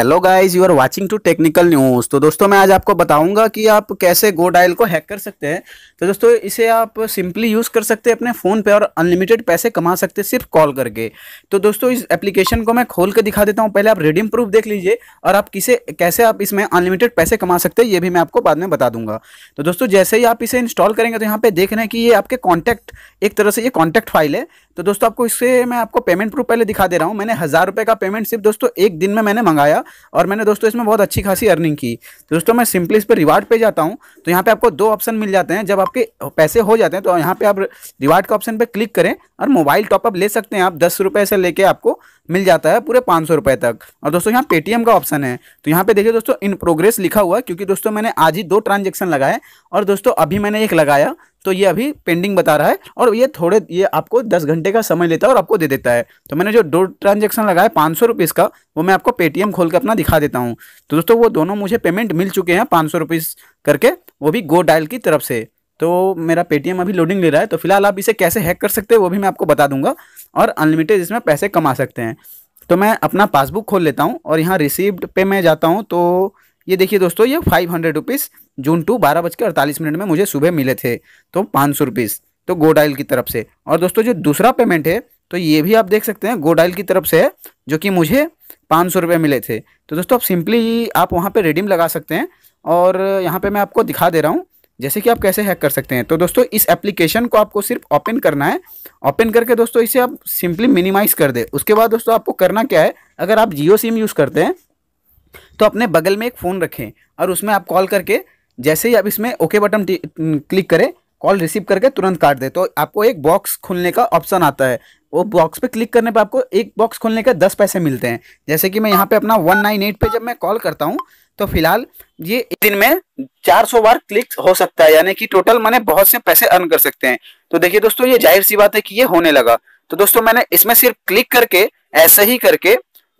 hello guys you are watching to technical news तो दोस्तों मैं आज आपको बताऊंगा कि आप कैसे गो डायल को हैक कर सकते हैं तो दोस्तों इसे आप सिंपली यूज़ कर सकते हैं अपने फ़ोन पे और अनलिमिटेड पैसे कमा सकते हैं सिर्फ कॉल करके तो दोस्तों इस एप्लीकेशन को मैं खोल कर दिखा देता हूँ पहले आप रिडीम प्रूफ देख लीजिए और आप किसे कैसे आप इसमें अनलिमिटेड पैसे कमा सकते हैं ये भी मैं आपको बाद में बता दूंगा तो दोस्तों जैसे ही आप इसे इंस्टॉल करेंगे तो यहाँ पर देख रहे हैं कि ये आपके कॉन्टैक्ट एक तरह से ये कॉन्टैक्ट फाइल है तो दोस्तों आपको इससे मैं आपको पेमेंट प्रूफ पहले दिखा दे रहा हूँ मैंने हज़ार रुपये का पेमेंट सिर्फ दोस्तों एक दिन में मैंने मंगाया और मैंने दोस्तों इसमें बहुत अच्छी खासी अर्निंग की तो दोस्तों मैं सिंपली इस पर रिवार्ड पे जाता हूँ तो यहाँ पे आपको दो ऑप्शन मिल जाते हैं जब आपके पैसे हो जाते हैं तो यहाँ पे आप रिवार्ड का ऑप्शन पर क्लिक करें और मोबाइल टॉपअप ले सकते हैं आप दस रुपये से लेकर आपको मिल जाता है पूरे पाँच सौ तक और दोस्तों यहाँ पेटीएम का ऑप्शन है तो यहाँ पे देखिए दोस्तों इन प्रोग्रेस लिखा हुआ क्योंकि दोस्तों मैंने आज ही दो ट्रांजेक्शन लगाए और दोस्तों अभी मैंने एक लगाया तो ये अभी पेंडिंग बता रहा है और ये थोड़े ये आपको दस घंटे का समय लेता है और आपको दे देता है तो मैंने जो दो ट्रांजेक्शन लगाया पाँच सौ रुपीज़ का वो मैं आपको पेटीएम खोल कर अपना दिखा देता हूँ तो दोस्तों वो दोनों मुझे पेमेंट मिल चुके हैं पाँच सौ रुपीज़ करके वो भी गो डायल की तरफ से तो मेरा पेटीएम अभी लोडिंग ले रहा है तो फिलहाल आप इसे कैसे हैक कर सकते हैं वो भी मैं आपको बता दूंगा और अनलिमिटेड इसमें पैसे कमा सकते हैं तो मैं अपना पासबुक खोल लेता हूँ और यहाँ रिसिप्ट पे मैं जाता हूँ तो ये देखिए दोस्तों ये five hundred rupees June two बारह बज के अड़तालीस मिनट में मुझे सुबह मिले थे तो पाँच सौ रुपीज़ तो गोडाइल की तरफ से और दोस्तों जो दूसरा पेमेंट है तो ये भी आप देख सकते हैं गोडाइल की तरफ से है जो कि मुझे पाँच सौ रुपये मिले थे तो दोस्तों आप सिंपली आप वहाँ पर रिडीम लगा सकते हैं और यहाँ पर मैं आपको दिखा दे रहा हूँ जैसे कि आप कैसे हैक कर सकते हैं तो दोस्तों इस एप्लीकेशन को आपको सिर्फ ओपन करना है ओपन करके दोस्तों इसे आप सिंपली मिनिमाइज कर दे उसके बाद दोस्तों आपको करना क्या है अगर आप जियो सिम यूज़ करते हैं तो अपने बगल में एक फ़ोन रखें और उसमें आप कॉल करके जैसे ही आप इसमें ओके बटन क्लिक करें कॉल रिसीव करके तुरंत काट दे तो आपको एक बॉक्स खोलने का ऑप्शन आता है वो बॉक्स पे क्लिक करने पे आपको एक बॉक्स खोलने का दस पैसे मिलते हैं जैसे कि मैं यहाँ पे अपना वन नाइन एट पे जब मैं कॉल करता हूँ तो फिलहाल ये एक दिन में चार सौ बार क्लिक हो सकता है यानी कि टोटल मैंने बहुत से पैसे अर्न कर सकते हैं तो देखिए दोस्तों ये जाहिर सी बात है कि ये होने लगा तो दोस्तों मैंने इसमें सिर्फ क्लिक करके ऐसे ही करके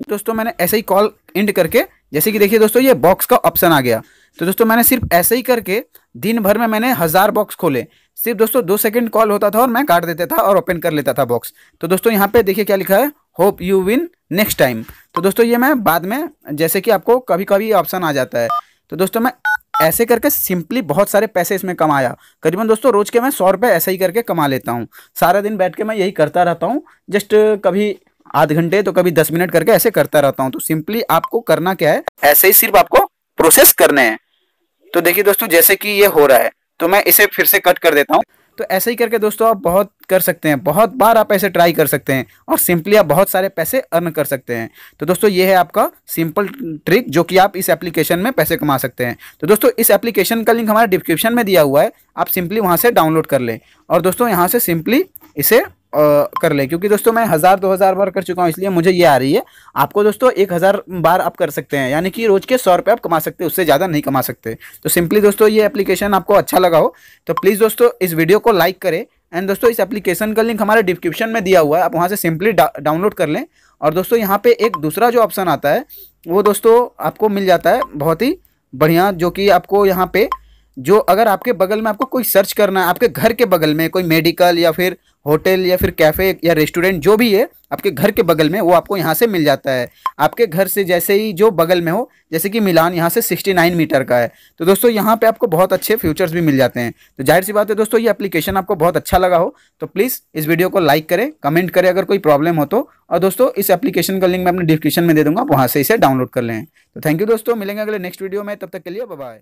दोस्तों मैंने ऐसे ही कॉल एंड करके जैसे कि देखिए दोस्तों ये बॉक्स का ऑप्शन आ गया तो दोस्तों मैंने सिर्फ ऐसे ही करके दिन भर में मैंने हज़ार बॉक्स खोले सिर्फ दोस्तों दो सेकंड कॉल होता था और मैं काट देता था और ओपन कर लेता था बॉक्स तो दोस्तों यहाँ पे देखिए क्या लिखा है hope you win next time तो दोस्तों ये मैं बाद में जैसे कि आपको कभी कभी ऑप्शन आ जाता है तो दोस्तों मैं ऐसे करके सिंपली बहुत सारे पैसे इसमें कमाया करीबन दोस्तों रोज के मैं सौ रुपये ऐसे ही करके कमा लेता हूँ सारा दिन बैठ के मैं यही करता रहता हूँ जस्ट कभी आध घंटे तो कभी दस मिनट करके ऐसे करता रहता हूँ तो सिंपली आपको करना क्या है ऐसे ही सिर्फ आपको प्रोसेस करने हैं तो देखिए दोस्तों जैसे कि ये हो रहा है तो मैं इसे फिर से कट कर देता हूँ तो ऐसे ही करके दोस्तों आप बहुत कर सकते हैं बहुत बार आप ऐसे ट्राई कर सकते हैं और सिंपली आप बहुत सारे पैसे अर्न कर सकते हैं तो दोस्तों ये है आपका सिंपल ट्रिक जो कि आप इस एप्लीकेशन में पैसे कमा सकते हैं तो दोस्तों इस एप्लीकेशन का लिंक हमारे डिस्क्रिप्शन में दिया हुआ है आप सिंपली वहाँ से डाउनलोड कर लें और दोस्तों यहाँ से सिंपली इसे कर लें क्योंकि दोस्तों मैं हज़ार दो हज़ार बार कर चुका हूँ इसलिए मुझे ये आ रही है आपको दोस्तों एक हज़ार बार आप कर सकते हैं यानी कि रोज़ के सौ रुपये आप कमा सकते हैं उससे ज़्यादा नहीं कमा सकते तो सिंपली दोस्तों ये एप्लीकेशन आपको अच्छा लगा हो तो प्लीज़ दोस्तों इस वीडियो को लाइक करें एंड दोस्तों इस एप्लीकेशन का लिंक हमारे डिस्क्रिप्शन में दिया हुआ है आप वहाँ से सिंपली डाउनलोड कर लें और दोस्तों यहाँ पे एक दूसरा जो ऑप्शन आता है वो दोस्तों आपको मिल जाता है बहुत ही बढ़िया जो कि आपको यहाँ पे जो अगर आपके बगल में आपको कोई सर्च करना है आपके घर के बगल में कोई मेडिकल या फिर होटल या फिर कैफ़े या रेस्टोरेंट जो भी है आपके घर के बगल में वो आपको यहाँ से मिल जाता है आपके घर से जैसे ही जो बगल में हो जैसे कि मिलान यहाँ से 69 मीटर का है तो दोस्तों यहाँ पे आपको बहुत अच्छे फ्यूचर्स भी मिल जाते हैं तो जाहिर सी बात है दोस्तों ये अप्लीकेशन आपको बहुत अच्छा लगा हो तो प्लीज़ इस वीडियो को लाइक करें कमेंट करें अगर कोई प्रॉब्लम हो तो और दोस्तों इस एप्लीकेशन का लिंक मैं अपने डिस्क्रिप्शन में दे दूँगा आप वहाँ से इसे डाउनलोड कर लें तो थैंक यू दोस्तों मिलेंगे अगले नेक्स्ट वीडियो में तब तक के लिए बबाई